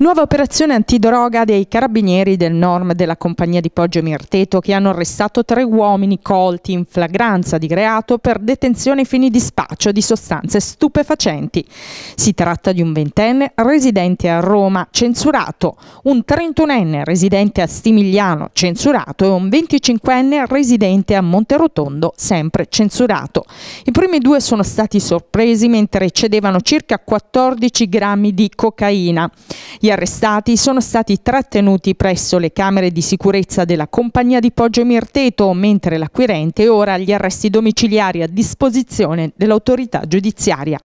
Nuova operazione antidroga dei carabinieri del Norm della compagnia di Poggio Mirteto che hanno arrestato tre uomini colti in flagranza di reato per detenzione ai fini di spaccio di sostanze stupefacenti. Si tratta di un ventenne residente a Roma censurato, un trentunenne residente a Stimigliano censurato e un venticinquenne residente a Monterotondo sempre censurato. I primi due sono stati sorpresi mentre cedevano circa 14 grammi di cocaina. Gli arrestati sono stati trattenuti presso le camere di sicurezza della compagnia di Poggio Mirteto, mentre l'acquirente ora ha gli arresti domiciliari a disposizione dell'autorità giudiziaria.